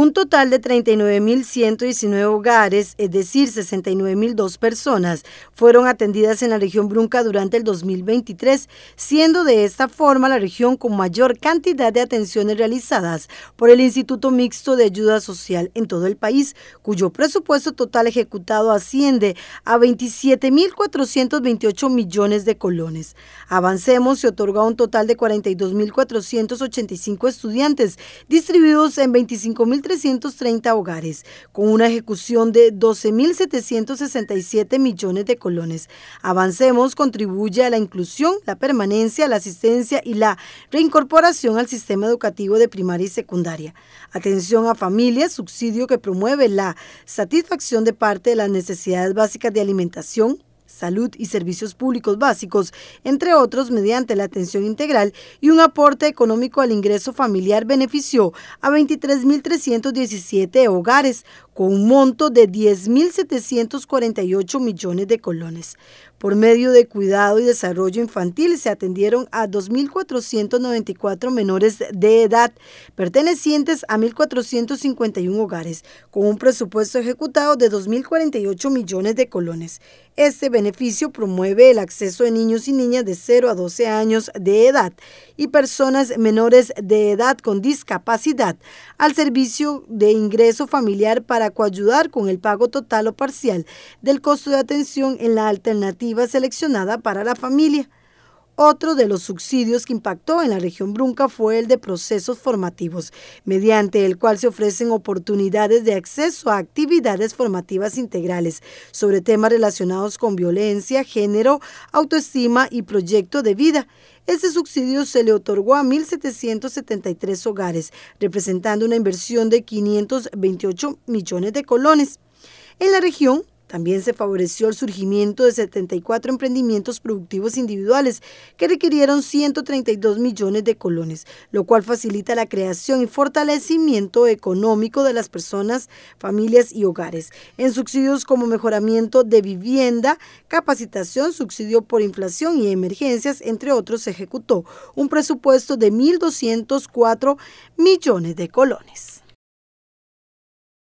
Un total de 39.119 hogares, es decir, 69.002 personas, fueron atendidas en la región Brunca durante el 2023, siendo de esta forma la región con mayor cantidad de atenciones realizadas por el Instituto Mixto de Ayuda Social en todo el país, cuyo presupuesto total ejecutado asciende a 27.428 millones de colones. Avancemos se otorga un total de 42.485 estudiantes distribuidos en 25.000 330 hogares, con una ejecución de 12.767 millones de colones. Avancemos contribuye a la inclusión, la permanencia, la asistencia y la reincorporación al sistema educativo de primaria y secundaria. Atención a familias, subsidio que promueve la satisfacción de parte de las necesidades básicas de alimentación, salud y servicios públicos básicos, entre otros mediante la atención integral y un aporte económico al ingreso familiar benefició a 23.317 hogares, con un monto de 10.748 millones de colones. Por medio de cuidado y desarrollo infantil se atendieron a 2.494 menores de edad pertenecientes a 1.451 hogares, con un presupuesto ejecutado de 2.048 millones de colones. Este beneficio promueve el acceso de niños y niñas de 0 a 12 años de edad y personas menores de edad con discapacidad al servicio de ingreso familiar para coayudar con el pago total o parcial del costo de atención en la alternativa seleccionada para la familia. Otro de los subsidios que impactó en la región Brunca fue el de procesos formativos, mediante el cual se ofrecen oportunidades de acceso a actividades formativas integrales sobre temas relacionados con violencia, género, autoestima y proyecto de vida. Este subsidio se le otorgó a 1.773 hogares, representando una inversión de 528 millones de colones. En la región también se favoreció el surgimiento de 74 emprendimientos productivos individuales que requirieron 132 millones de colones, lo cual facilita la creación y fortalecimiento económico de las personas, familias y hogares, en subsidios como mejoramiento de vivienda, capacitación, subsidio por inflación y emergencias, entre otros, se ejecutó un presupuesto de 1.204 millones de colones.